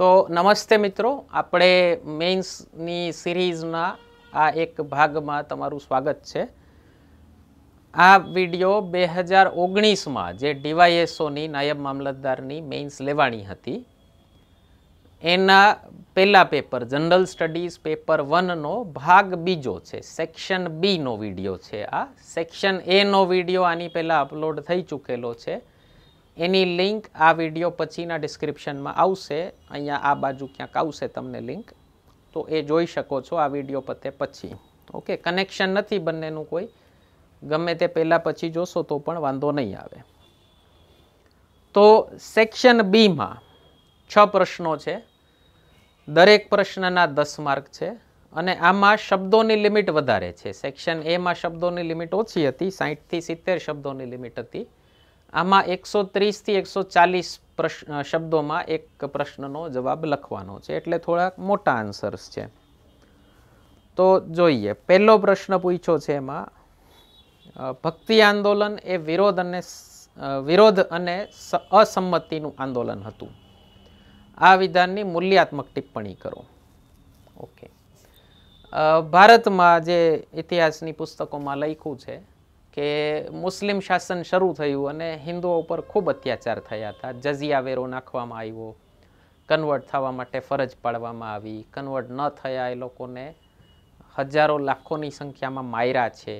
તો નમસ્તે મિત્રો આપણે મેઇન્સની સિરીઝના આ એક ભાગમાં તમારું સ્વાગત છે આ વિડીયો બે હજાર ઓગણીસમાં જે ડીવાયએસઓની નાયબ મામલતદારની મેઇન્સ લેવાણી હતી એના પહેલાં પેપર જનરલ સ્ટડીઝ પેપર વનનો ભાગ બીજો છે સેક્શન બીનો વિડીયો છે આ સેક્શન એનો વિડિયો આની પહેલાં અપલોડ થઈ ચૂકેલો છે એની લિંક આ વિડીયો પછીના ડિસ્ક્રિપ્શનમાં આવશે અહીંયા આ બાજુ ક્યાંક આવશે તમને લિંક તો એ જોઈ શકો છો આ વિડીયો પતે પછી ઓકે કનેક્શન નથી બંનેનું કોઈ ગમે તે પહેલાં પછી જોશો તો પણ વાંધો નહીં આવે તો સેક્શન બીમાં છ પ્રશ્નો છે દરેક પ્રશ્નના દસ માર્ક છે અને આમાં શબ્દોની લિમિટ વધારે છે સેક્શન એમાં શબ્દોની લિમિટ ઓછી હતી સાહીઠથી સિત્તેર શબ્દોની લિમિટ હતી આમાં એકસો ત્રીસથી એકસો ચાલીસ પ્રશ્ન શબ્દોમાં એક પ્રશ્નનો જવાબ લખવાનો છે એટલે થોડાક મોટા આન્સર્સ છે તો જોઈએ પહેલો પ્રશ્ન પૂછ્યો છે એમાં ભક્તિ આંદોલન એ વિરોધ અને વિરોધ અને અસંમતિનું આંદોલન હતું આ વિધાનની મૂલ્યાત્મક ટિપ્પણી કરો ઓકે ભારતમાં જે ઇતિહાસની પુસ્તકોમાં લખ્યું છે કે મુસ્લિમ શાસન શરૂ થયું અને હિન્દુઓ ઉપર ખૂબ અત્યાચાર થયા હતા જઝિયા વેરો નાખવામાં આવ્યો કન્વર્ટ થવા માટે ફરજ પાડવામાં આવી કન્વર્ટ ન થયા એ લોકોને હજારો લાખોની સંખ્યામાં માયરા છે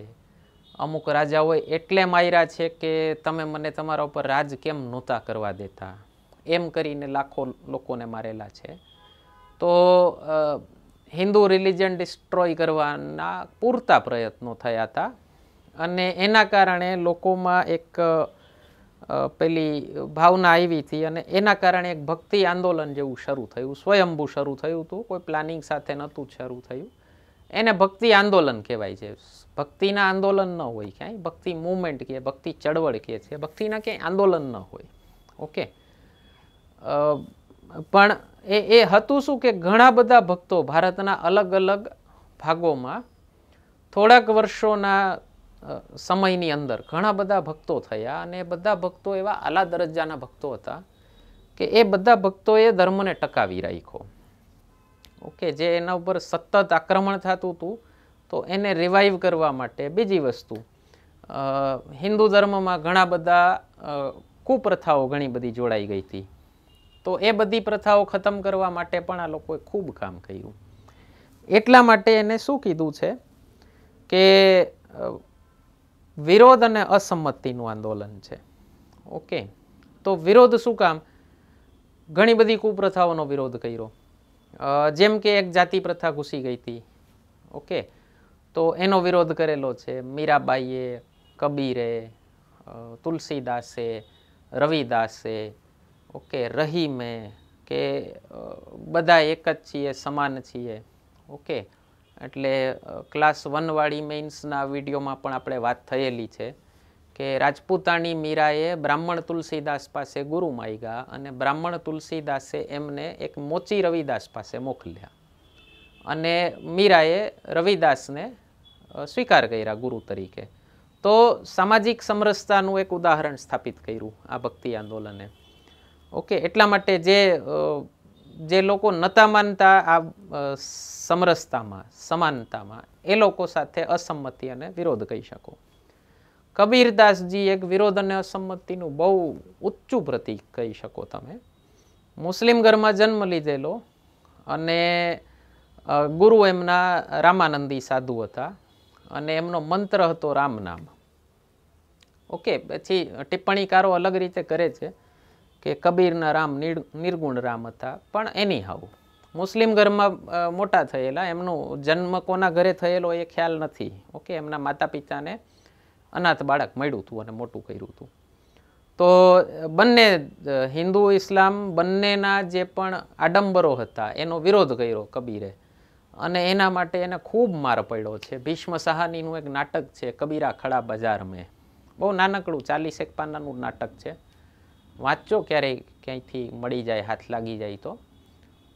અમુક રાજાઓ એટલે માયરા છે કે તમે મને તમારા ઉપર રાજ કેમ નહોતા કરવા દેતા એમ કરીને લાખો લોકોને મારેલા છે તો હિન્દુ રિલિજન ડિસ્ટ્રોય કરવાના પૂરતા પ્રયત્નો થયા હતા અને એના કારણે લોકોમાં એક પેલી ભાવના આવી હતી અને એના કારણે એક ભક્તિ આંદોલન જેવું શરૂ થયું સ્વયંભૂ શરૂ થયું હતું કોઈ પ્લાનિંગ સાથે નહોતું શરૂ થયું એને ભક્તિ આંદોલન કહેવાય છે ભક્તિના આંદોલન ન હોય ક્યાંય ભક્તિ મૂવમેન્ટ કે ભક્તિ ચળવળ કે છે ભક્તિના ક્યાંય આંદોલન ન હોય ઓકે પણ એ એ હતું શું કે ઘણા બધા ભક્તો ભારતના અલગ અલગ ભાગોમાં થોડાક વર્ષોના સમયની અંદર ઘણા બધા ભક્તો થયા અને બધા ભક્તો એવા આલા દરજ્જાના ભક્તો હતા કે એ બધા ભક્તોએ ધર્મને ટકાવી રાખ્યો ઓકે જે એના ઉપર સતત આક્રમણ થતું હતું તો એને રિવાઈવ કરવા માટે બીજી વસ્તુ હિન્દુ ધર્મમાં ઘણા બધા કુપ્રથાઓ ઘણી બધી જોડાઈ ગઈ હતી તો એ બધી પ્રથાઓ ખતમ કરવા માટે પણ આ લોકોએ ખૂબ કામ કર્યું એટલા માટે એને શું કીધું છે કે વિરોધ અને અસંમતિનું આંદોલન છે ઓકે તો વિરોધ શું કામ ઘણી બધી કુપ્રથાઓનો વિરોધ કર્યો જેમ કે એક જાતિ પ્રથા ઘૂસી ગઈ હતી ઓકે તો એનો વિરોધ કરેલો છે મીરાબાઈએ કબીરે તુલસીદાસે રવિદાસે ઓકે રહીમે કે બધા એક જ છીએ સમાન છીએ ઓકે એટલે ક્લાસ વનવાળી મેઇન્સના વિડીયોમાં પણ આપણે વાત થયેલી છે કે રાજપૂતાણી મીરાએ બ્રાહ્મણ તુલસીદાસ પાસે ગુરુ માગ્યા અને બ્રાહ્મણ તુલસીદાસે એમને એક મોચી રવિદાસ પાસે મોકલ્યા અને મીરાએ રવિદાસને સ્વીકાર કર્યા ગુરુ તરીકે તો સામાજિક સમરસતાનું એક ઉદાહરણ સ્થાપિત કર્યું આ ભક્તિ આંદોલને ઓકે એટલા માટે જે જે લોકો નતા માનતા આ સમરસતામાં સમાનતામાં એ લોકો સાથે અસંમતિ અને વિરોધ કહી શકો કબીરદાસજી એક વિરોધ અને અસંમતિનું બહુ ઊંચું પ્રતિક કહી શકો તમે મુસ્લિમ ઘરમાં જન્મ લીધેલો અને ગુરુ એમના રામાનંદી સાધુ હતા અને એમનો મંત્ર હતો રામ નામ ઓકે પછી ટિપ્પણીકારો અલગ રીતે કરે છે કે કબીરના રામ નિર્ગુણ રામ હતા પણ એની હાવ મુસ્લિમ ઘરમાં મોટા થયેલા એમનું જન્મ કોના ઘરે થયેલો એ ખ્યાલ નથી ઓકે એમના માતા પિતાને અનાથ બાળક મળ્યું હતું અને મોટું કર્યું હતું તો બંને હિન્દુ ઇસ્લામ બંનેના જે પણ આડંબરો હતા એનો વિરોધ કર્યો કબીરે અને એના માટે એને ખૂબ માર પડ્યો છે ભીષ્મ સહાનીનું એક નાટક છે કબીરા ખડા બજાર મેં બહુ નાનકડું ચાલીસ પાનાનું નાટક છે વાંચો ક્યારેય ક્યાંયથી મળી જાય હાથ લાગી જાય તો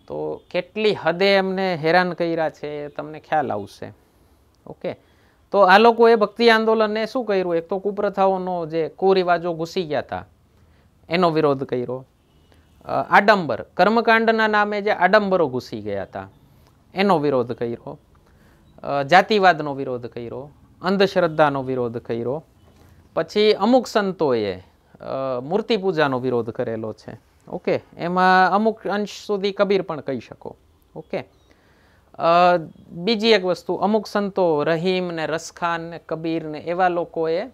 તો કેટલી હદે એમને હેરાન કર્યા છે તમને ખ્યાલ આવશે ઓકે તો આ લોકોએ ભક્તિ આંદોલનને શું કર્યું એક તો કુપ્રથાઓનો જે કુરિવાજો ઘૂસી ગયા હતા એનો વિરોધ કર્યો આડંબર કર્મકાંડના નામે જે આડંબરો ઘૂસી ગયા હતા એનો વિરોધ કર્યો જાતિવાદનો વિરોધ કર્યો અંધશ્રદ્ધાનો વિરોધ કર્યો પછી અમુક સંતોએ મૂર્તિ પૂજાનો વિરોધ કરેલો છે ઓકે એમાં અમુક અંશ સુધી કબીર પણ કહી શકો ઓકે બીજી એક વસ્તુ અમુક સંતો રહીમ ને રસખાન ને કબીર ને એવા લોકોએ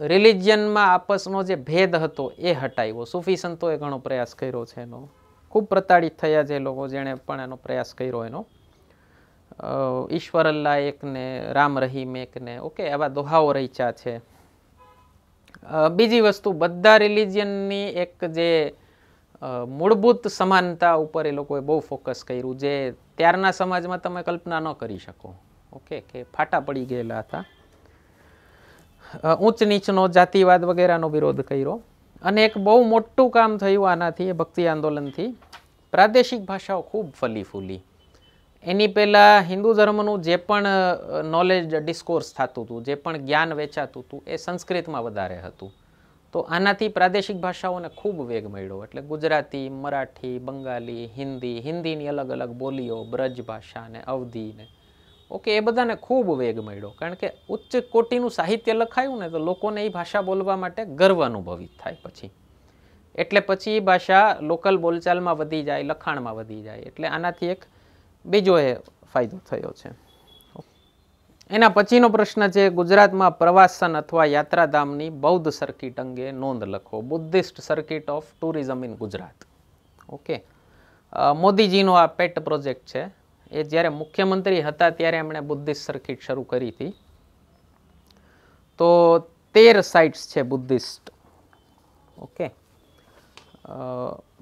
રિલિજિયનમાં આપસનો જે ભેદ હતો એ હટાવ્યો સૂફી સંતોએ ઘણો પ્રયાસ કર્યો છે એનો ખૂબ પ્રતાડિત થયા જે લોકો જેણે પણ એનો પ્રયાસ કર્યો એનો ઈશ્વર અલ્લા એકને રામ રહીમ એકને ઓકે એવા દોહાઓ રચ્યા છે બીજી વસ્તુ બધા રિલિજિયનની એક જે મૂળભૂત સમાનતા ઉપર એ લોકોએ બહુ ફોકસ કર્યું જે ત્યારના સમાજમાં તમે કલ્પના ન કરી શકો ઓકે કે ફાટા પડી ગયેલા હતા ઊંચ નીચનો જાતિવાદ વગેરેનો વિરોધ કર્યો અને એક બહુ મોટું કામ થયું આનાથી ભક્તિ આંદોલનથી પ્રાદેશિક ભાષાઓ ખૂબ ફલી ફૂલી એની પહેલાં હિન્દુ ધર્મનું જે પણ નોલેજ ડિસ્કોર્સ થતું હતું જે પણ જ્ઞાન વેચાતું હતું એ સંસ્કૃતમાં વધારે હતું તો આનાથી પ્રાદેશિક ભાષાઓને ખૂબ વેગ મળ્યો એટલે ગુજરાતી મરાઠી બંગાળી હિન્દી હિન્દીની અલગ અલગ બોલીઓ બ્રજ ભાષા ને અવધી ઓકે એ બધાને ખૂબ વેગ મળ્યો કારણ કે ઉચ્ચ કોટીનું સાહિત્ય લખાયું ને તો લોકોને એ ભાષા બોલવા માટે ગર્વ અનુભવિત થાય પછી એટલે પછી એ ભાષા લોકલ બોલચાલમાં વધી જાય લખાણમાં વધી જાય એટલે આનાથી એક બીજો એ ફાયદો થયો છે એના પછીનો પ્રશ્ન છે ગુજરાતમાં પ્રવાસન અથવા યાત્રાધામની બૌદ્ધ સર્કિટ અંગે નોંધ લખો Buddhist circuit of tourism in Gujarat okay મોદીજીનો આ પેટ પ્રોજેક્ટ છે એ જ્યારે મુખ્યમંત્રી હતા ત્યારે એમણે બુદ્ધિસ્ટ સર્કિટ શરૂ કરી હતી તો તેર સાઇટ્સ છે બુદ્ધિસ્ટ ઓકે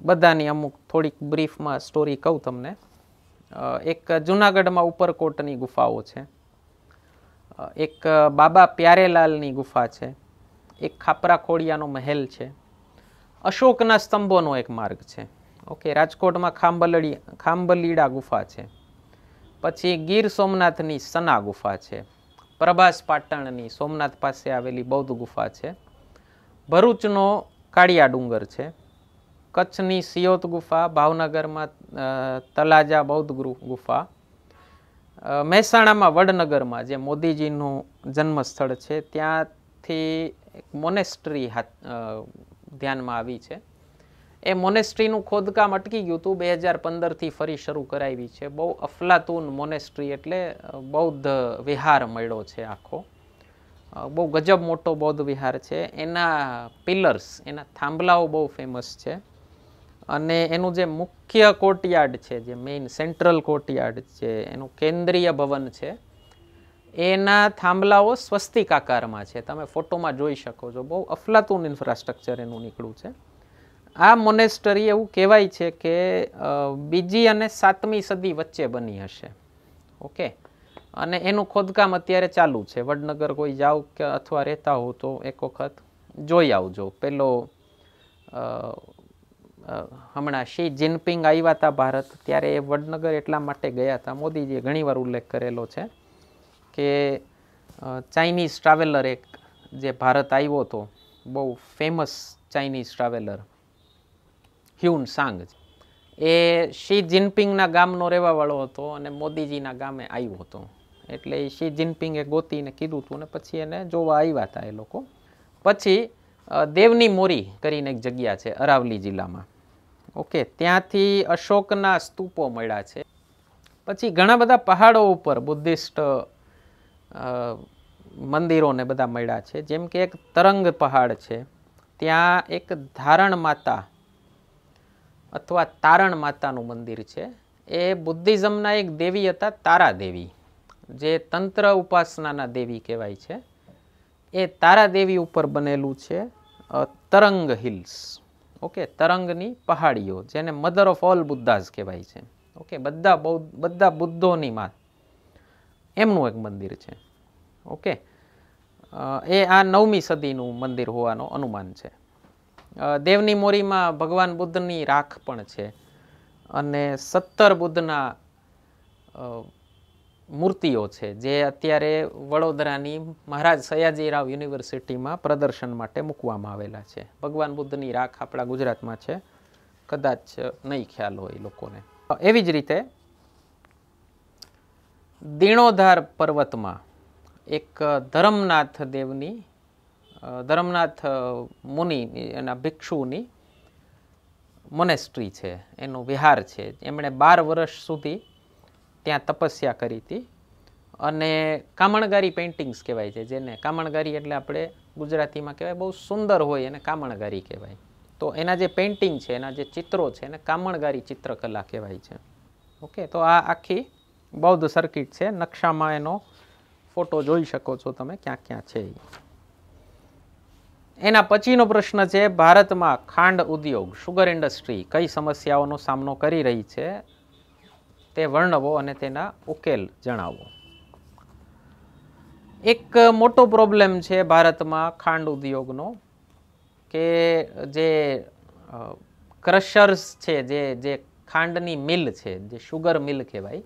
બધાની અમુક થોડીક બ્રીફમાં સ્ટોરી કહું તમને એક જૂનાગઢમાં ઉપરકોટની ગુફાઓ છે એક બાબા પ્યારેલાલની ગુફા છે એક ખાપરા ખોડિયાનો મહેલ છે અશોકના સ્તંભોનો એક માર્ગ છે ઓકે રાજકોટમાં ખાંબલડી ખાંબલીડા ગુફા છે પછી ગીર સોમનાથની સના ગુફા છે પ્રભાસ પાટણની સોમનાથ પાસે આવેલી બૌદ્ધ ગુફા છે ભરૂચનો કાળિયા ડુંગર છે કચ્છની સિયોત ગુફા ભાવનગરમાં તલાજા બૌદ્ધ ગુફા મહેસાણામાં વડનગરમાં જે મોદીજીનું જન્મસ્થળ છે ત્યાંથી મોનેસ્ટ્રી ધ્યાનમાં આવી છે એ મોનેસ્ટ્રીનું ખોદકામ અટકી ગયું હતું બે હજાર પંદરથી ફરી શરૂ કરાવી છે બહુ અફલાતુન મોનેસ્ટ્રી એટલે બૌદ્ધ વિહાર મળ્યો છે આખો બહુ ગજબ મોટો બૌદ્ધ વિહાર છે એના પિલર્સ એના થાંભલાઓ બહુ ફેમસ છે અને એનું જે મુખ્ય કોર્ટયાર્ડ છે જે મેઇન સેન્ટ્રલ કોર્ટયાર્ડ છે એનું કેન્દ્રીય ભવન છે એના થાંભલાઓ સ્વસ્તિક આકારમાં છે તમે ફોટોમાં જોઈ શકો છો બહુ અફલાતું ઇન્ફ્રાસ્ટ્રક્ચર એનું નીકળ્યું છે આ મોનેસ્ટરી એવું કહેવાય છે કે બીજી અને સાતમી સદી વચ્ચે બની હશે ઓકે અને એનું ખોદકામ અત્યારે ચાલુ છે વડનગર કોઈ જાઓ કે અથવા રહેતા હો તો એક વખત જોઈ આવજો પેલો હમણાં શી જિનપિંગ આવ્યા હતા ભારત ત્યારે એ વડનગર એટલા માટે ગયા હતા મોદીજીએ ઘણીવાર ઉલ્લેખ કરેલો છે કે ચાઇનીઝ ટ્રાવેલર એક જે ભારત આવ્યો હતો બહુ famous Chinese traveller Hiuen Tsang એ શી જિનપિંગના ગામનો રહેવાવાળો હતો અને મોદીજીના ગામે આવ્યો હતો એટલે શી જિનપિંગે ગોતીને કીધું હતું અને પછી એને જોવા આવ્યા હતા એ લોકો પછી દેવની મોરી કરીને એક જગ્યા છે અરાવલી જિલ્લામાં ઓકે ત્યાંથી અશોકના સ્તૂપો મળ્યા છે પછી ઘણા બધા પહાડો ઉપર બુદ્ધિસ્ટ મંદિરોને બધા મળ્યા છે જેમ કે એક તરંગ પહાડ છે ત્યાં એક ધારણ માતા અથવા તારણ માતાનું મંદિર છે એ બુદ્ધિઝમના એક દેવી હતા તારા દેવી જે તંત્ર ઉપાસનાના દેવી કહેવાય છે એ તારા દેવી ઉપર બનેલું છે તરંગ હિલ્સ ઓકે તરંગની પહાડીઓ જેને મધર ઓફ ઓલ બુદ્ધાઝ કહેવાય છે ઓકે બધા બૌદ્ધ બધા બુદ્ધોની માં એમનું એક મંદિર છે ઓકે એ આ નવમી સદીનું મંદિર હોવાનો અનુમાન છે દેવની મોરીમાં ભગવાન બુદ્ધની રાખ પણ છે અને સત્તર બુદ્ધના મૂર્તિઓ છે જે અત્યારે વડોદરાની મહારાજ સયાજીરાવ યુનિવર્સિટીમાં પ્રદર્શન માટે મૂકવામાં આવેલા છે ભગવાન બુદ્ધની રાખ આપણા ગુજરાતમાં છે કદાચ નહીં ખ્યાલ હોય લોકોને એવી જ રીતે દીણોધાર પર્વતમાં એક ધરમનાથ દેવની ધરમનાથ મુનિ એના ભિક્ષુની મોનેસ્ટ્રી છે એનો વિહાર છે એમણે બાર વર્ષ સુધી ત્યાં તપસ્યા કરી હતી અને કામણગારી પેઇન્ટિંગ્સ કહેવાય છે જેને કામણગારી એટલે આપણે ગુજરાતીમાં કહેવાય બહુ સુંદર હોય એને કામણગારી કહેવાય તો એના જે પેઇન્ટિંગ છે એના જે ચિત્રો છે એને કામણગારી ચિત્રકલા કહેવાય છે ઓકે તો આ આખી બૌદ્ધ સર્કિટ છે નકશામાં એનો ફોટો જોઈ શકો છો તમે ક્યાં ક્યાં છે એના પછીનો પ્રશ્ન છે ભારતમાં ખાંડ ઉદ્યોગ શુગર ઇન્ડસ્ટ્રી કઈ સમસ્યાઓનો સામનો કરી રહી છે તે વર્ણવો અને તેના ઉકેલ જણાવો એક મોટો પ્રોબ્લેમ છે ભારતમાં ખાંડ ઉદ્યોગનો કે જે ક્રશર્સ છે જે જે ખાંડની મિલ છે જે શુગર મિલ કહેવાય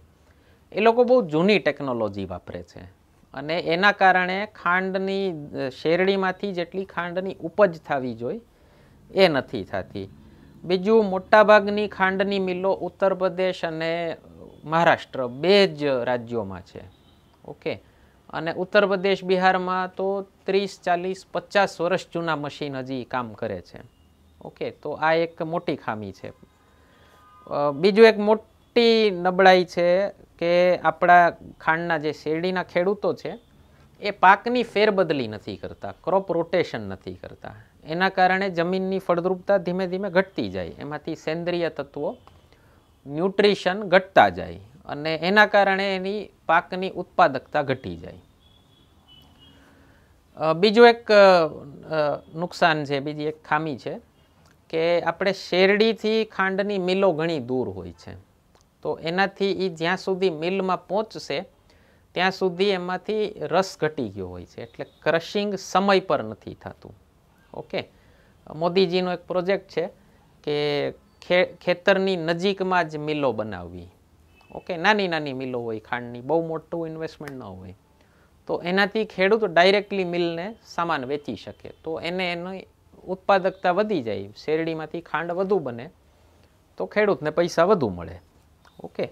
એ લોકો બહુ જૂની ટેકનોલોજી વાપરે છે અને એના કારણે ખાંડની શેરડીમાંથી જેટલી ખાંડની ઉપજ થવી જોઈએ એ નથી થતી બીજું મોટાભાગની ખાંડની મિલો ઉત્તર પ્રદેશ અને મહારાષ્ટ્ર બે જ રાજ્યોમાં છે ઓકે અને ઉત્તર પ્રદેશ બિહારમાં તો ત્રીસ ચાલીસ પચાસ વર્ષ જૂના મશીન હજી કામ કરે છે ઓકે તો આ એક મોટી ખામી છે બીજું એક મોટી નબળાઈ છે કે આપણા ખાંડના જે શેરડીના ખેડૂતો છે એ પાકની ફેરબદલી નથી કરતા ક્રોપ રોટેશન નથી કરતા એના કારણે જમીનની ફળદ્રુપતા ધીમે ધીમે ઘટતી જાય એમાંથી સેન્દ્રિય તત્વો ન્યુટ્રિશન ઘટતા જાય અને એના કારણે એની પાકની ઉત્પાદકતા ઘટી જાય બીજું એક નુકસાન છે બીજી એક ખામી છે કે આપણે શેરડીથી ખાંડની મિલો ઘણી દૂર હોય છે તો એનાથી એ જ્યાં સુધી મિલમાં પહોંચશે ત્યાં સુધી એમાંથી રસ ઘટી ગયો હોય છે એટલે ક્રશિંગ સમય પર નથી થતું ઓકે મોદીજીનો એક પ્રોજેક્ટ છે કે ખેતરની નજીકમાં જ મિલો બનાવવી ઓકે નાની નાની મિલો હોય ખાંડની બહુ મોટું ઇન્વેસ્ટમેન્ટ ન હોય તો એનાથી ખેડૂત ડાયરેક્ટલી મિલને સામાન વેચી શકે તો એને એની ઉત્પાદકતા વધી જાય શેરડીમાંથી ખાંડ વધુ બને તો ખેડૂતને પૈસા વધુ મળે ઓકે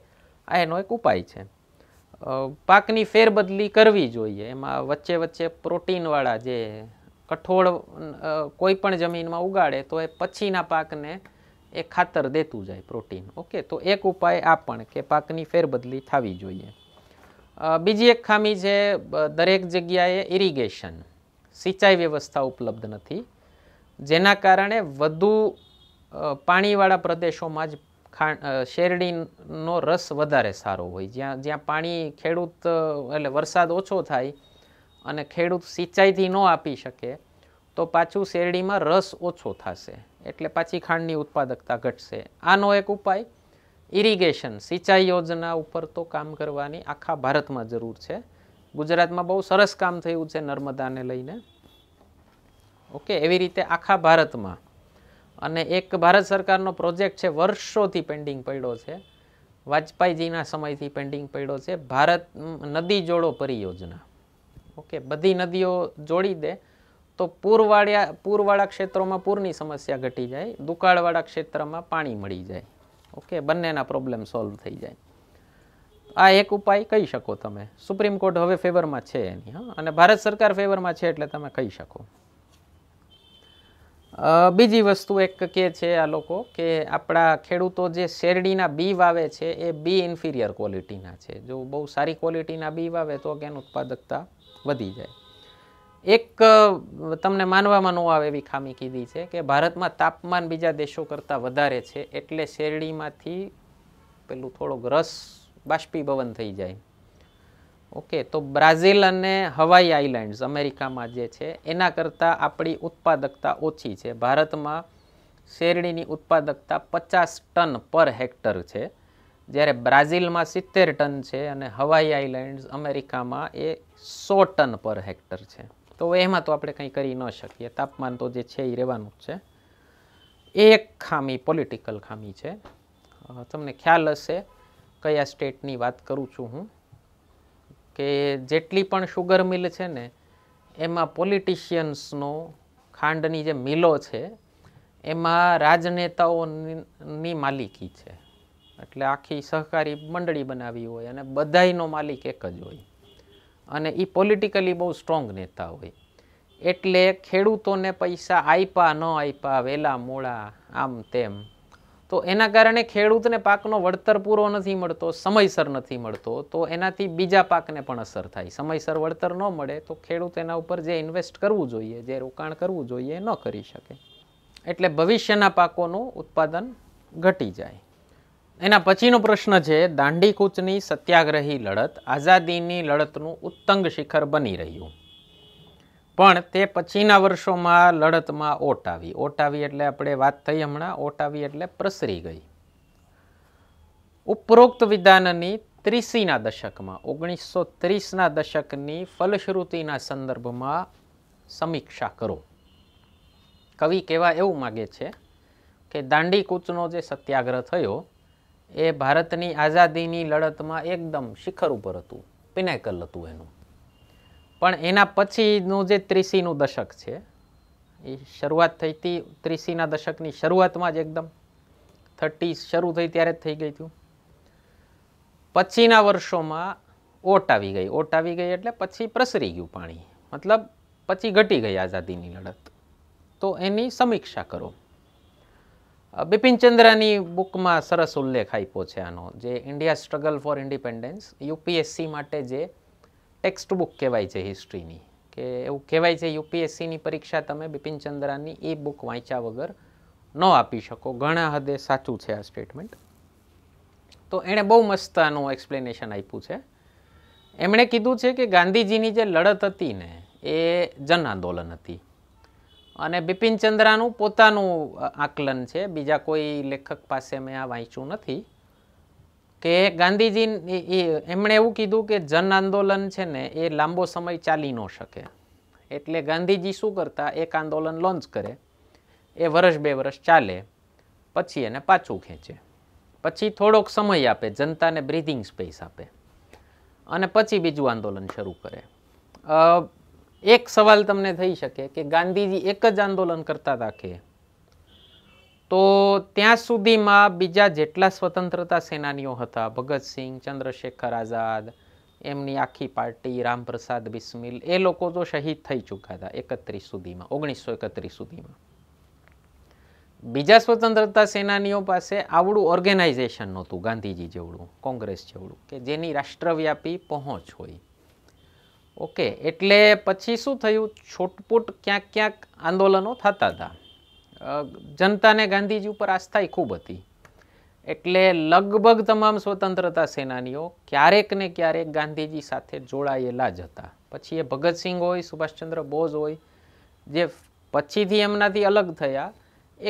આ એનો એક ઉપાય છે પાકની ફેરબદલી કરવી જોઈએ એમાં વચ્ચે વચ્ચે પ્રોટીનવાળા જે કઠોળ કોઈ પણ જમીનમાં ઉગાડે તો એ પછીના પાકને એ ખાતર દેતું જાય પ્રોટીન ઓકે તો એક ઉપાય આ પણ કે પાકની ફેરબદલી થવી જોઈએ બીજી એક ખામી છે દરેક જગ્યાએ ઇરિગેશન સિંચાઈ વ્યવસ્થા ઉપલબ્ધ નથી જેના કારણે વધુ પાણીવાળા પ્રદેશોમાં જ શેરડીનો રસ વધારે સારો હોય જ્યાં જ્યાં પાણી ખેડૂત એટલે વરસાદ ઓછો થાય અને ખેડૂત સિંચાઈથી ન આપી શકે તો પાછું શેરડીમાં રસ ઓછો થશે એટલે પાછી ખાંડની ઉત્પાદકતા ઘટશે આનો એક ઉપાય ઇરિગેશન સિંચાઈ યોજના ઉપર તો કામ કરવાની આખા ભારતમાં જરૂર છે ગુજરાતમાં બહુ સરસ કામ થયું છે નર્મદાને લઈને ઓકે એવી રીતે આખા ભારતમાં અને એક ભારત સરકારનો પ્રોજેક્ટ છે વર્ષોથી પેન્ડિંગ પડ્યો છે વાજપાઈજીના સમયથી પેન્ડિંગ પડ્યો છે ભારત નદી જોડો પરિયોજના ઓકે બધી નદીઓ જોડી દે તો પૂરવાળ્યા પૂરવાળા ક્ષેત્રોમાં પૂરની સમસ્યા ઘટી જાય દુકાળવાળા ક્ષેત્રમાં પાણી મળી જાય ઓકે બંનેના પ્રોબ્લેમ સોલ્વ થઈ જાય આ એક ઉપાય કહી શકો તમે સુપ્રીમ કોર્ટ હવે ફેવરમાં છે એની હા અને ભારત સરકાર ફેવરમાં છે એટલે તમે કહી શકો બીજી વસ્તુ એક કે છે આ લોકો કે આપણા ખેડૂતો જે શેરડીના બી વાવે છે એ બી ઇન્ફિરિયર ક્વોલિટીના છે જો બહુ સારી ક્વોલિટીના બી વાવે તો કે એની ઉત્પાદકતા વધી જાય એક તમને માનવામાં ન આવે એવી ખામી કીધી છે કે ભારતમાં તાપમાન બીજા દેશો કરતાં વધારે છે એટલે શેરડીમાંથી પેલું થોડોક રસ બાષ્પીભવન થઈ જાય ઓકે તો બ્રાઝિલ અને હવાઈ આઈલેન્ડ્સ અમેરિકામાં જે છે એના કરતાં આપણી ઉત્પાદકતા ઓછી છે ભારતમાં શેરડીની ઉત્પાદકતા પચાસ ટન પર હેક્ટર છે જ્યારે બ્રાઝિલમાં સિત્તેર ટન છે અને હવાઈ આઈલેન્ડ્સ અમેરિકામાં એ સો ટન પર હેક્ટર છે તો એમાં તો આપણે કંઈ કરી ન શકીએ તાપમાન તો જે છે એ રહેવાનું જ છે એક ખામી પોલિટિકલ ખામી છે તમને ખ્યાલ હશે કયા સ્ટેટની વાત કરું છું હું કે જેટલી પણ શુગર મિલ છે ને એમાં પોલિટિશિયન્સનો ખાંડની જે મિલો છે એમાં રાજનેતાઓની માલિકી છે એટલે આખી સહકારી મંડળી બનાવી હોય અને બધાયનો માલિક એક જ હોય અને એ પોલિટિકલી બહુ સ્ટ્રોંગ નેતા હોય એટલે ખેડૂતોને પૈસા આપ્યા ન આપ્યા વેલા મોળા આમ તેમ તો એના કારણે ખેડૂતને પાકનો વળતર પૂરો નથી મળતો સમયસર નથી મળતો તો એનાથી બીજા પાકને પણ અસર થાય સમયસર વળતર ન મળે તો ખેડૂત એના ઉપર જે ઇન્વેસ્ટ કરવું જોઈએ જે રોકાણ કરવું જોઈએ ન કરી શકે એટલે ભવિષ્યના પાકોનું ઉત્પાદન ઘટી જાય એના પછીનો પ્રશ્ન છે દાંડીકૂચની સત્યાગ્રહી લડત આઝાદીની લડતનું ઉત્તંગ શિખર બની રહ્યું પણ તે પછીના વર્ષોમાં લડતમાં ઓટ આવી ઓટ આવી એટલે આપણે વાત થઈ હમણાં ઓટ આવી એટલે પ્રસરી ગઈ ઉપરોક્ત વિધાનની ત્રીસીના દશકમાં ઓગણીસો ત્રીસના દશકની ફલશ્રુતિના સંદર્ભમાં સમીક્ષા કરો કવિ કહેવા એવું માગે છે કે દાંડીકૂચનો જે સત્યાગ્રહ થયો એ ભારતની આઝાદીની લડતમાં એકદમ શિખર ઉપર હતું પિનેકલ હતું એનું પણ એના પછીનું જે ત્રીસીનું દશક છે એ શરૂઆત થઈ હતી ત્રીસીના દશકની શરૂઆતમાં જ એકદમ થર્ટી શરૂ થઈ ત્યારે જ થઈ ગઈ હતું પછીના વર્ષોમાં ઓટ આવી ગઈ ઓટ આવી ગઈ એટલે પછી પ્રસરી ગયું પાણી મતલબ પછી ઘટી ગઈ આઝાદીની લડત તો એની સમીક્ષા કરો બિપિનચંદ્રાની બુકમાં સરસ ઉલ્લેખ આપ્યો છે આનો જે India struggle for independence UPSC માટે જે ટેક્સ્ટ બુક કહેવાય છે હિસ્ટ્રીની કે એવું કહેવાય છે યુપીએસસીની પરીક્ષા તમે બિપિન ચંદ્રાની એ બુક વાંચ્યા વગર ન આપી શકો ઘણા હદે સાચું છે આ સ્ટેટમેન્ટ તો એણે બહુ મસ્ત આનું એક્સપ્લેનેશન આપ્યું છે એમણે કીધું છે કે ગાંધીજીની જે લડત હતી ને એ જન આંદોલન હતી અને બિપિન ચંદ્રાનું પોતાનું આકલન છે બીજા કોઈ લેખક પાસે મેં આ વાંચ્યું નથી કે ગાંધીજી એમણે એવું કીધું કે જન આંદોલન છે ને એ લાંબો સમય ચાલી ન શકે એટલે ગાંધીજી શું કરતા એક આંદોલન લોન્ચ કરે એ વર્ષ બે વર્ષ ચાલે પછી એને પાછું ખેંચે પછી થોડોક સમય આપે જનતાને બ્રીથિંગ સ્પેસ આપે અને પછી બીજું આંદોલન શરૂ કરે એક સવાલ તમને થઈ શકે કે ગાંધીજી એક જ આંદોલન કરતા રાખે તો ત્યાં સુધીમાં બીજા જેટલા સ્વતંત્રતા સેનાનીઓ હતા ભગતસિંહ ચંદ્રશેખર આઝાદ એમની આખી પાર્ટી રામપ્રસાદ બિસ્મિલ એ લોકો તો શહીદ થઈ ચૂક્યા હતા એકત્રીસ સુધીમાં ઓગણીસો એકત્રીસ સુધીમાં બીજા સ્વતંત્રતા સેનાનીઓ પાસે આવડું ઓર્ગેનાઇઝેશન નહોતું ગાંધીજી જેવડું કોંગ્રેસ જેવડું કે જેની રાષ્ટ્રવ્યાપી પહોંચ હોય ઓકે એટલે પછી શું થયું છૂટપૂટ ક્યાંક ક્યાંક આંદોલનો થતા હતા જનતાને ગાંધીજી ઉપર આસ્થાય ખૂબ હતી એટલે લગભગ તમામ સ્વતંત્રતા સેનાનીઓ ક્યારેક ને ક્યારેક ગાંધીજી સાથે જોડાયેલા જ હતા પછી એ ભગતસિંહ હોય સુભાષચંદ્ર બોઝ હોય જે પછીથી એમનાથી અલગ થયા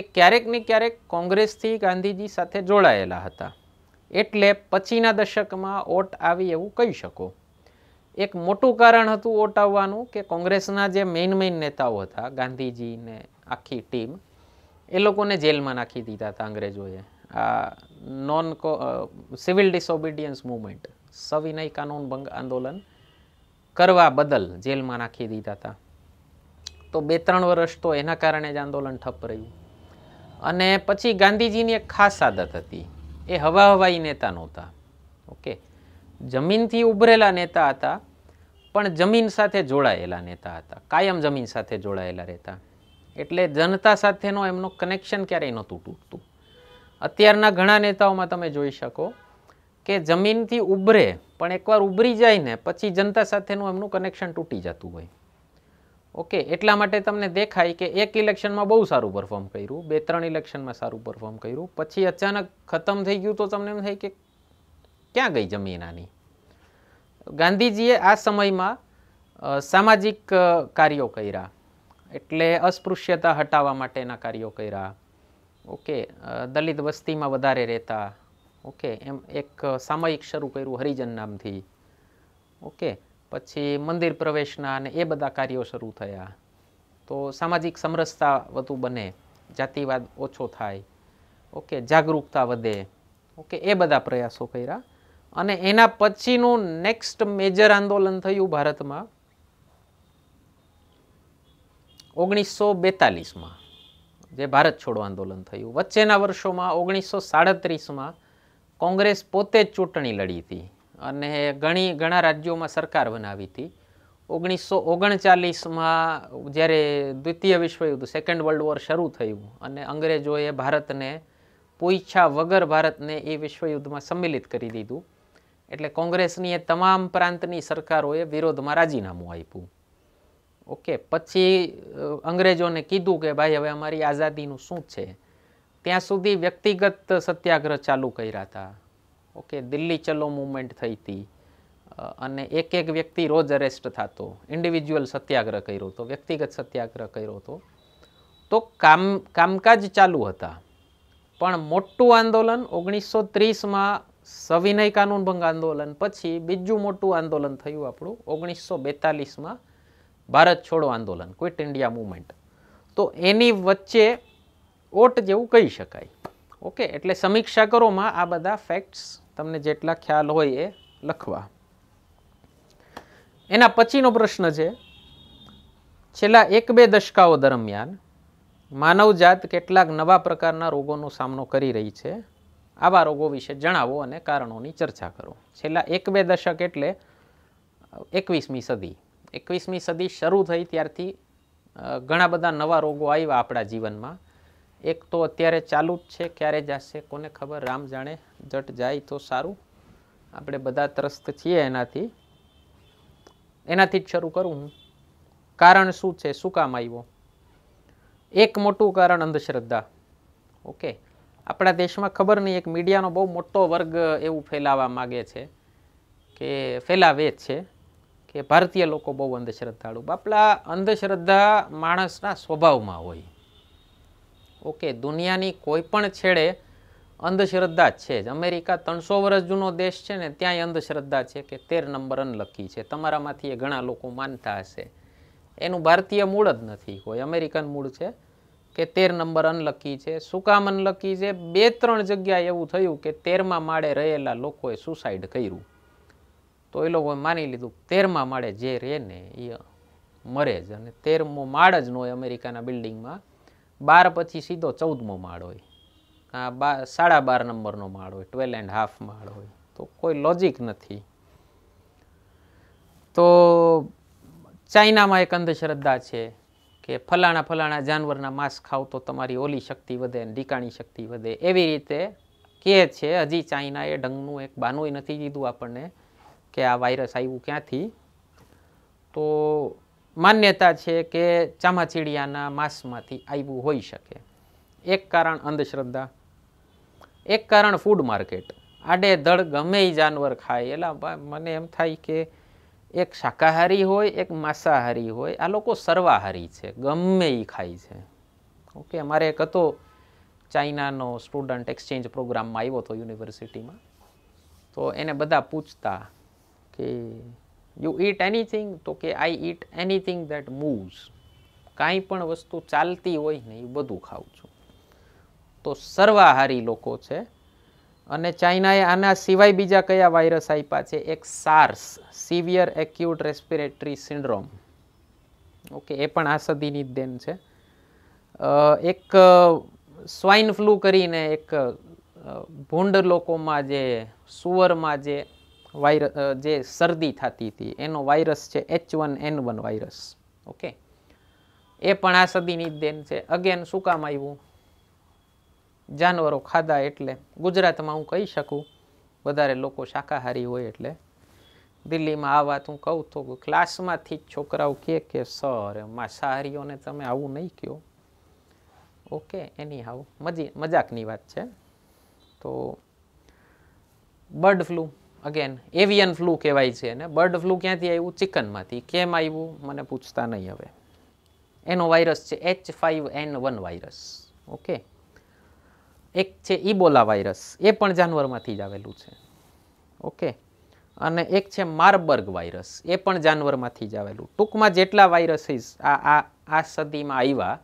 એ ક્યારેક ને ક્યારેક કોંગ્રેસથી ગાંધીજી સાથે જોડાયેલા હતા એટલે પછીના દશકમાં ઓટ આવી એવું કહી શકો એક મોટું કારણ હતું ઓટાવવાનું કે કોંગ્રેસના જે મેઇન મેઇન નેતાઓ હતા ગાંધીજીને આખી ટીમ એ લોકોને જેલમાં નાખી દીધા હતા અંગ્રેજોએ આ નોન સિવિલ ડિસઓબિડિયન્સ મુવમેન્ટ સવિનય કાનૂન ભંગ આંદોલન કરવા બદલ જેલમાં નાખી દીધા હતા તો બે ત્રણ વર્ષ તો એના કારણે જ આંદોલન ઠપ રહ્યું અને પછી ગાંધીજીની એક ખાસ આદત હતી એ હવા હવાઈ નેતા નહોતા ઓકે જમીનથી ઉભરેલા નેતા હતા પણ જમીન સાથે જોડાયેલા નેતા હતા કાયમ જમીન સાથે જોડાયેલા રહેતા એટલે જનતા સાથેનો એમનો કનેક્શન ક્યારેય નહોતું તૂટતું અત્યારના ઘણા નેતાઓમાં તમે જોઈ શકો કે જમીનથી ઉભરે પણ એકવાર ઉભરી જાય ને પછી જનતા સાથેનું એમનું કનેક્શન તૂટી જતું હોય ઓકે એટલા માટે તમને દેખાય કે એક ઇલેક્શનમાં બહુ સારું પરફોર્મ કર્યું બે ત્રણ ઇલેક્શનમાં સારું પરફોર્મ કર્યું પછી અચાનક ખતમ થઈ ગયું તો તમને એમ થાય કે ક્યાં ગઈ જમીન આની ગાંધીજીએ આ સમયમાં સામાજિક કાર્યો કર્યા એટલે અસ્પૃશ્યતા હટાવવા માટેના કાર્યો કર્યા ઓકે દલિત વસ્તીમાં વધારે રહેતા ઓકે એમ એક સામયિક શરૂ કર્યું હરિજન નામથી ઓકે પછી મંદિર પ્રવેશના અને એ બધા કાર્યો શરૂ થયા તો સામાજિક સમરસતા વધુ બને જાતિવાદ ઓછો થાય ઓકે જાગરૂકતા વધે ઓકે એ બધા પ્રયાસો કર્યા અને એના પછીનું નેક્સ્ટ મેજર આંદોલન થયું ભારતમાં ઓગણીસો બેતાલીસમાં જે ભારત છોડો આંદોલન થયું વચ્ચેના વર્ષોમાં ઓગણીસો સાડત્રીસમાં કોંગ્રેસ પોતે જ ચૂંટણી લડી હતી અને ઘણી ઘણા રાજ્યોમાં સરકાર બનાવી હતી ઓગણીસો ઓગણચાલીસમાં જ્યારે દ્વિતીય વિશ્વયુદ્ધ સેકન્ડ વર્લ્ડ વોર શરૂ થયું અને અંગ્રેજોએ ભારતને પૂછ્યા વગર ભારતને એ વિશ્વયુદ્ધમાં સંમિલિત કરી દીધું એટલે કોંગ્રેસની એ તમામ પ્રાંતની સરકારોએ વિરોધમાં રાજીનામું આપ્યું ઓકે પછી અંગ્રેજોને કીધું કે ભાઈ હવે અમારી આઝાદીનું શું છે ત્યાં સુધી વ્યક્તિગત સત્યાગ્રહ ચાલુ કર્યા હતા ઓકે દિલ્હી ચલો મુવમેન્ટ થઈ હતી અને એક એક વ્યક્તિ રોજ અરેસ્ટ થતો ઇન્ડિવિજ્યુઅલ સત્યાગ્રહ કર્યો હતો વ્યક્તિગત સત્યાગ્રહ કર્યો હતો તો કામ કામકાજ ચાલુ હતા પણ મોટું આંદોલન ઓગણીસો ત્રીસમાં સવિનય કાનૂન ભંગ આંદોલન પછી બીજું મોટું આંદોલન થયું આપણું ઓગણીસો બેતાલીસમાં ભારત છોડો આંદોલન ક્વિટ ઇન્ડિયા મુવમેન્ટ તો એની વચ્ચે ઓટ જેવું કહી શકાય ઓકે એટલે સમીક્ષા કરોમાં આ બધા ફેક્ટ્સ તમને જેટલા ખ્યાલ હોય એ લખવા એના પછીનો પ્રશ્ન છે છેલ્લા એક બે દશકાઓ દરમિયાન માનવજાત કેટલાક નવા પ્રકારના રોગોનો સામનો કરી રહી છે આવા રોગો વિશે જણાવો અને કારણોની ચર્ચા કરો છેલ્લા એક બે દશક એટલે એકવીસમી સદી એકવીસમી સદી શરૂ થઈ ત્યારથી ઘણા બધા નવા રોગો આવ્યા આપણા જીવનમાં એક તો અત્યારે ચાલુ જ છે ક્યારે જશે કોને ખબર રામ જાણે જટ જાય તો સારું આપણે બધા ત્રસ્ત છીએ એનાથી એનાથી જ શરૂ કરું હું કારણ શું છે શું કામ આવ્યો એક મોટું કારણ અંધશ્રદ્ધા ઓકે આપણા દેશમાં ખબર નહીં એક મીડિયાનો બહુ મોટો વર્ગ એવું ફેલાવા માગે છે કે ફેલાવે છે કે ભારતીય લોકો બહુ અંધશ્રદ્ધાળુ બાપલા અંધશ્રદ્ધા માણસના સ્વભાવમાં હોય ઓકે દુનિયાની કોઈ પણ છેડે અંધશ્રદ્ધા છે જ અમેરિકા ત્રણસો વર્ષ જૂનો દેશ છે ને ત્યાંય અંધશ્રદ્ધા છે કે તેર નંબર અનલકી છે તમારામાંથી એ ઘણા લોકો માનતા હશે એનું ભારતીય મૂળ જ નથી કોઈ અમેરિકન મૂળ છે કે તેર નંબર અનલકી છે શું કામ અનલકી છે બે ત્રણ જગ્યાએ એવું થયું કે તેરમાં માળે રહેલા લોકોએ સુસાઇડ કર્યું તો એ લોકોએ માની લીધું તેરમાં માળે જે રહે ને એ મરે જ અને તેરમો માળ જ ન હોય અમેરિકાના બિલ્ડિંગમાં બાર પછી સીધો ચૌદમો માળ હોય આ બાર સાડા બાર નંબરનો માળ હોય ટ્વેલ એન્ડ હાફ માળ હોય તો કોઈ લોજિક નથી તો ચાઇનામાં એક અંધશ્રદ્ધા છે કે ફલાણા ફલાણા જાનવરના માંસ ખાવ તો તમારી ઓલી શક્તિ વધે ને ઢીકાણી શક્તિ વધે એવી રીતે કહે છે હજી ચાઇનાએ ઢંગનું એક બાનુંય નથી દીધું આપણને કે આ વાયરસ આવ્યું ક્યાંથી તો માન્યતા છે કે ચામાચીડિયાના માંસમાંથી આવ્યું હોઈ શકે એક કારણ અંધશ્રદ્ધા એક કારણ ફૂડ માર્કેટ આડેધડ ધડ ગમે જાનવર ખાય એટલે મને એમ થાય કે એક શાકાહારી હોય એક માંસાહારી હોય આ લોકો સર્વાહારી છે ગમે એ ખાય છે ઓકે અમારે એક હતો ચાઇનાનો સ્ટુડન્ટ એક્સચેન્જ પ્રોગ્રામમાં આવ્યો હતો યુનિવર્સિટીમાં તો એને બધા પૂછતા કે યુ ઈટ એનીથિંગ તો કે I eat anything that moves કાંઈ પણ વસ્તુ ચાલતી હોય ને એ બધું ખાઉં છું તો સર્વાહારી લોકો છે અને ચાઇનાએ આના સિવાય બીજા કયા વાયરસ આપ્યા છે એક SARS severe acute respiratory syndrome okay એ પણ આ સદીની જ દેન છે એક સ્વાઇન ફ્લૂ કરીને એક ભૂંડ લોકોમાં જે સુવરમાં જે વાયર જે શરદી થતી હતી એનો વાયરસ છે H one N one virus okay એ પણ આ સદીની દેન છે અગેન શું કામ આવ્યું જાનવરો ખાધા એટલે ગુજરાતમાં હું કહી શકું વધારે લોકો શાકાહારી હોય એટલે દિલ્હીમાં આ વાત હું કહું તો ક્લાસમાંથી જ છોકરાઓ કહે કે સર માંસાહારીઓને તમે આવું નહીં કહો ઓકે એની હાવ મજી મજાકની વાત છે તો bird flu again avian flu કહેવાય છે ને બર્ડ ફ્લૂ ક્યાંથી આવ્યું ચિકનમાંથી કેમ આવ્યું મને પૂછતા નહીં હવે એનો વાયરસ છે H five N one virus okay એક છે ઇબોલા વાયરસ એ પણ જાનવરમાંથી જ આવેલું છે ઓકે અને એક છે માર્બર્ગ વાયરસ એ પણ જાનવરમાંથી જ આવેલું ટૂંકમાં જેટલા વાયરસીસ આ આ આ સદીમાં આવ્યા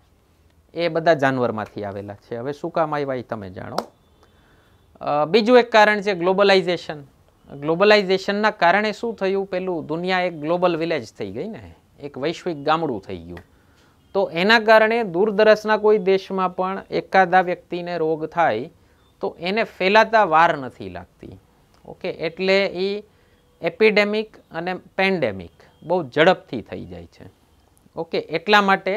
એ બધા જાનવરમાંથી આવેલા છે હવે શું કામ આવ્યા એ તમે જાણો બીજું એક કારણ છે ગ્લોબલાઇઝેશન ગ્લોબલાઇઝેશનના કારણે શું થયું પેલું દુનિયા એક ગ્લોબલ વિલેજ થઈ ગઈ ને એક વૈશ્વિક ગામડું થઈ ગયું તો એના કારણે દૂરદરસના કોઈ દેશમાં પણ એકાદા વ્યક્તિને રોગ થાય તો એને ફેલાતા વાર નથી લાગતી ઓકે એટલે એ એપિડેમિક અને પેન્ડેમિક બહુ ઝડપથી થઈ જાય છે ઓકે એટલા માટે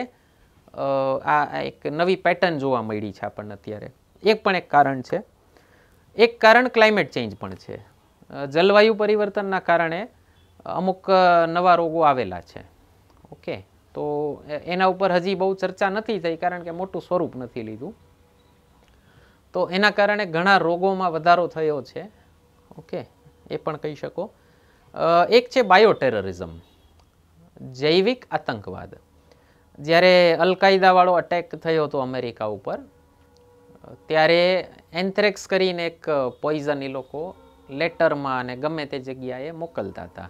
આ એક નવી પેટર્ન જોવા મળી છે આપણને અત્યારે એક પણ એક કારણ છે એક કારણ ક્લાઇમેટ ચેન્જ પણ છે જલવાયુ પરિવર્તનના કારણે અમુક નવા રોગો આવેલા છે ઓકે તો એના ઉપર હજી બહુ ચર્ચા નથી થઈ કારણ કે મોટું સ્વરૂપ નથી લીધું તો એના કારણે ઘણા રોગોમાં વધારો થયો છે ઓકે એ પણ કહી શકો એક છે બાયોટેરરિઝમ જૈવિક આતંકવાદ જ્યારે અલકાયદાવાળો અટેક થયો હતો અમેરિકા ઉપર ત્યારે એન્થ્રેક્સ કરીને એક પોઈઝન એ લોકો લેટરમાં અને ગમે તે જગ્યાએ મોકલતા હતા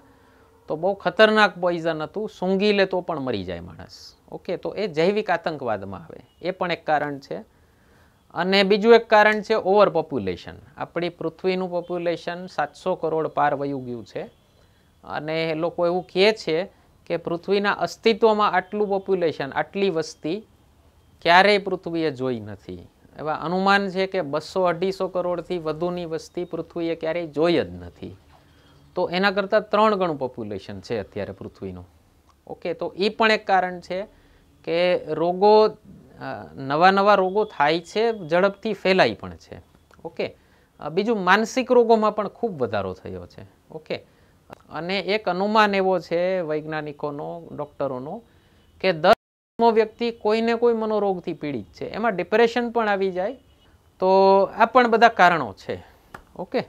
તો બહુ ખતરનાક પોઈઝન હતું સૂંઘી લે તો પણ મરી જાય માણસ ઓકે તો એ જૈવિક આતંકવાદમાં આવે એ પણ એક કારણ છે અને બીજું એક કારણ છે ઓવર પોપ્યુલેશન આપણી પૃથ્વીનું પોપ્યુલેશન સાતસો કરોડ પાર વયું ગયું છે અને એ લોકો એવું કહે છે કે પૃથ્વીના અસ્તિત્વમાં આટલું પોપ્યુલેશન આટલી વસ્તી ક્યારેય પૃથ્વીએ જોઈ નથી એવા અનુમાન છે કે બસો અઢીસો કરોડથી વધુની વસ્તી પૃથ્વીએ ક્યારેય જોઈ જ નથી તો એના કરતાં ત્રણ ગણું પોપ્યુલેશન છે અત્યારે પૃથ્વીનું ઓકે તો એ પણ એક કારણ છે કે રોગો નવા નવા રોગો થાય છે ઝડપથી ફેલાય પણ છે ઓકે બીજું માનસિક રોગોમાં પણ ખૂબ વધારો થયો છે ઓકે અને એક અનુમાન એવો છે વૈજ્ઞાનિકોનો ડૉક્ટરોનો કે દસમો વ્યક્તિ કોઈને કોઈ મનોરોગથી પીડિત છે એમાં ડિપ્રેશન પણ આવી જાય તો આ પણ બધા કારણો છે ઓકે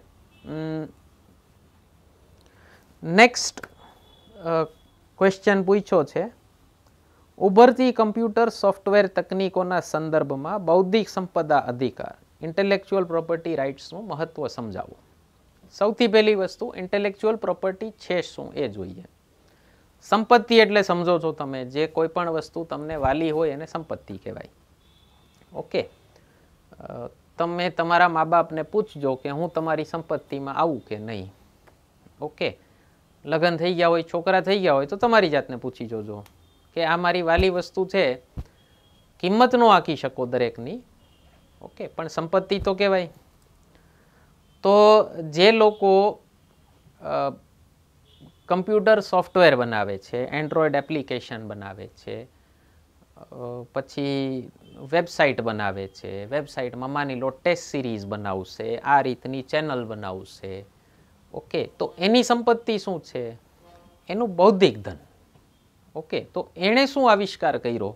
નેક્સ્ટ ક્વેશ્ચન પૂછ્યો છે ઉભરતી કમ્પ્યુટર સોફ્ટવેર તકનીકોના સંદર્ભમાં બૌદ્ધિક સંપદા અધિકાર ઇન્ટેલેક્ચ્યુઅલ પ્રોપર્ટી રાઇટ્સનું મહત્ત્વ સમજાવો સૌથી પહેલી વસ્તુ ઇન્ટેલેક્ચુઅલ પ્રોપર્ટી છે શું એ જોઈએ સંપત્તિ એટલે સમજો છો તમે જે કોઈ પણ વસ્તુ તમને વાલી હોય એને સંપત્તિ કહેવાય ઓકે તમે તમારા મા બાપને પૂછજો કે હું તમારી સંપત્તિમાં આવું કે નહીં ઓકે લગ્ન થઈ ગયા હોય છોકરા થઈ ગયા હોય તો તમારી જાતને પૂછી જોજો કે આ મારી વાલી વસ્તુ છે કિંમત નો આંકી શકો દરેકની ઓકે પણ સંપત્તિ તો કહેવાય તો જે લોકો કમ્પ્યુટર સોફ્ટવેર બનાવે છે એન્ડ્રોઈડ એપ્લિકેશન બનાવે છે પછી વેબસાઇટ બનાવે છે વેબસાઇટમાં માની લો ટેસ્ટ સિરીઝ બનાવશે આ રીતની ચેનલ બનાવશે ઓકે તો એની સંપત્તિ શું છે એનું બૌદ્ધિક ધન ઓકે તો એણે શું આવિષ્કાર કર્યો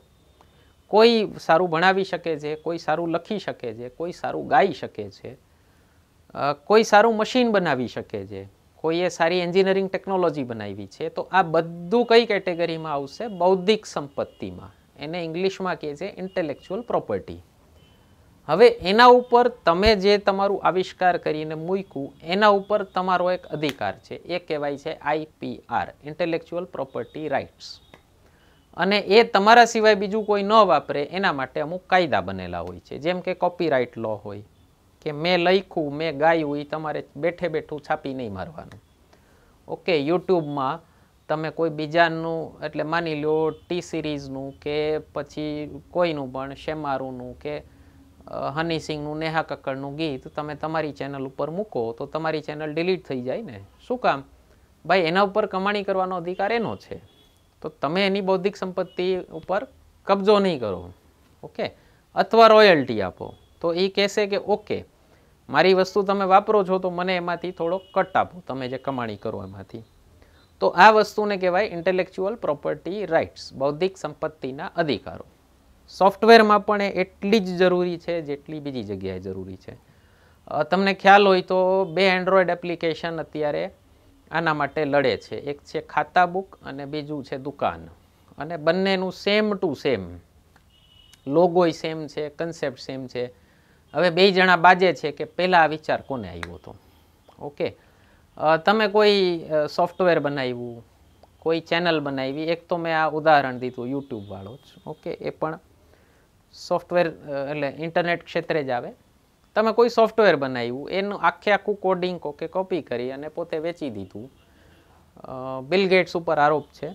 કોઈ સારું ભણાવી શકે છે કોઈ સારું લખી શકે છે કોઈ સારું ગાઈ શકે છે કોઈ સારું મશીન બનાવી શકે છે કોઈએ સારી એન્જિનિયરિંગ ટેકનોલોજી બનાવી છે તો આ બધું કઈ કેટેગરીમાં આવશે બૌદ્ધિક સંપત્તિમાં એને ઇંગ્લિશમાં કહે છે ઇન્ટેલેક્ચ્યુઅલ પ્રોપર્ટી હવે એના ઉપર તમે જે તમારું આવિષ્કાર કરીને મૂક્યું એના ઉપર તમારો એક અધિકાર છે એ કહેવાય છે આઈપીઆર ઇન્ટેલેક્ચુઅલ પ્રોપર્ટી રાઇટ્સ અને એ તમારા સિવાય બીજું કોઈ ન વાપરે એના માટે અમુક કાયદા બનેલા હોય છે જેમ કે કોપીરાઇટ લો હોય કે મેં લખ્યું મેં ગાયું એ તમારે બેઠે બેઠું છાપી નહીં મારવાનું ઓકે યુટ્યુબમાં તમે કોઈ બીજાનું એટલે માની લો ટી સિરીઝનું કે પછી કોઈનું પણ શેમારુનું કે હનીસિંગનું નેહા કક્કડનું ગીત તમે તમારી ચેનલ ઉપર મૂકો તો તમારી ચેનલ ડિલીટ થઈ જાય ને શું કામ ભાઈ એના ઉપર કમાણી કરવાનો અધિકાર એનો છે તો તમે એની બૌદ્ધિક સંપત્તિ ઉપર કબજો નહીં કરો ઓકે અથવા રોયલ્ટી આપો તો એ કહેશે કે ઓકે મારી વસ્તુ તમે વાપરો છો તો મને એમાંથી થોડો કટ આપો તમે જે કમાણી કરો એમાંથી તો આ વસ્તુને કહેવાય ઇન્ટેલેક્ચ્યુઅલ પ્રોપર્ટી રાઇટ્સ બૌદ્ધિક સંપત્તિના અધિકારો સોફ્ટવેરમાં પણ એ એટલી જ જરૂરી છે જેટલી બીજી જગ્યાએ જરૂરી છે તમને ખ્યાલ હોય તો બે એન્ડ્રોઈડ એપ્લિકેશન અત્યારે આના માટે લડે છે એક છે ખાતા બુક અને બીજું છે દુકાન અને બંનેનું સેમ ટુ સેમ લોગોય સેમ છે કન્સેપ્ટ સેમ છે હવે બે જણા બાજે છે કે પહેલાં આ વિચાર કોને આવ્યો હતો ઓકે તમે કોઈ સોફ્ટવેર બનાવ્યું કોઈ ચેનલ બનાવી એક તો મેં આ ઉદાહરણ દીધું યુટ્યુબવાળો જ ઓકે એ પણ સોફ્ટવેર એટલે ઇન્ટરનેટ ક્ષેત્રે જ આવે તમે કોઈ સોફ્ટવેર બનાવ્યું એનું આખે આખું કોડિંગ કોકે કોપી કરી અને પોતે વેચી દીધું બિલ ગેટ્સ ઉપર આરોપ છે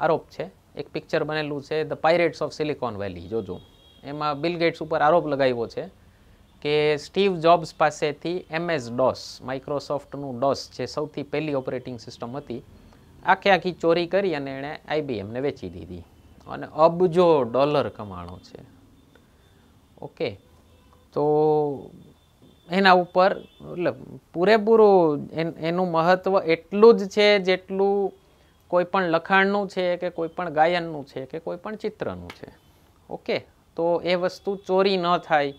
આરોપ છે એક પિક્ચર બનેલું છે the Pirates of Silicon Valley જોજો એમાં બિલ ગેટ્સ ઉપર આરોપ લગાવ્યો છે કે સ્ટીવ જોબ્સ પાસેથી એમએસ ડોસ માઇક્રોસોફ્ટનું ડોસ જે સૌથી પહેલી ઓપરેટિંગ સિસ્ટમ હતી આખે આખી ચોરી કરી અને એણે આઈબીએમને વેચી દીધી અને અબજો ડોલર કમાણો છે ઓકે તો એના ઉપર એટલે પૂરેપૂરું એનું મહત્ત્વ એટલું જ છે જેટલું કોઈ પણ લખાણનું છે કે કોઈ પણ ગાયનનું છે કે કોઈ પણ ચિત્રનું છે ઓકે તો એ વસ્તુ ચોરી ન થાય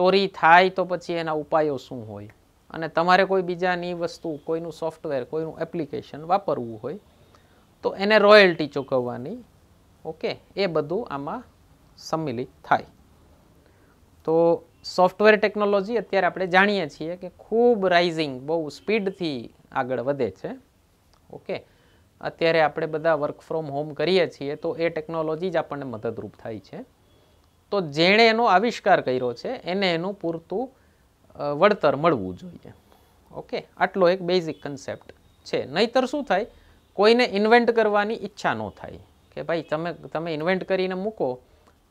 ચોરી થાય તો પછી એના ઉપાયો શું હોય અને તમારે કોઈ બીજાની વસ્તુ કોઈનું સોફ્ટવેર કોઈનું એપ્લિકેશન વાપરવું હોય તો એને રોયલ્ટી ચૂકવવાની ઓકે એ બધું આમાં સંમિલિત થાય તો સોફ્ટવેર ટેકનોલોજી અત્યારે આપણે જાણીએ છીએ કે ખૂબ રાઇઝિંગ બહુ સ્પીડથી આગળ વધે છે ઓકે અત્યારે આપણે બધા વર્ક ફ્રોમ હોમ કરીએ છીએ તો એ ટેકનોલોજી જ આપણને મદદરૂપ થાય છે તો જેણે એનો આવિષ્કાર કર્યો છે એને એનું પૂરતું વળતર મળવું જોઈએ ઓકે આટલો એક બેઝિક કન્સેપ્ટ છે નહીતર શું થાય કોઈને ઇન્વેન્ટ કરવાની ઈચ્છા ન થાય કે ભાઈ તમે તમે ઇન્વેન્ટ કરીને મૂકો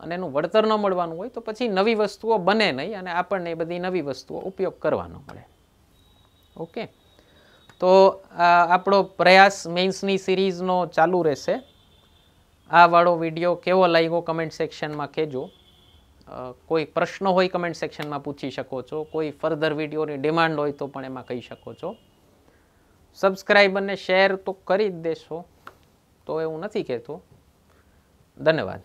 અને એનું વળતર ન મળવાનું હોય તો પછી નવી વસ્તુઓ બને નહીં અને આપણને એ બધી નવી વસ્તુઓ ઉપયોગ કરવાનો મળે ઓકે તો આપણો પ્રયાસ મેઇન્સની સિરીઝનો ચાલુ રહેશે આ વાળો વિડીયો કેવો લાગ્યો કમેન્ટ સેક્શનમાં કહેજો કોઈ પ્રશ્ન હોય કમેન્ટ સેક્શનમાં પૂછી શકો છો કોઈ ફર્ધર વિડીયોની ડિમાન્ડ હોય તો પણ એમાં કહી શકો છો સબસ્ક્રાઈબ અને શેર તો કરી જ દેશો તો એવું નથી કહેતો ધન્યવાદ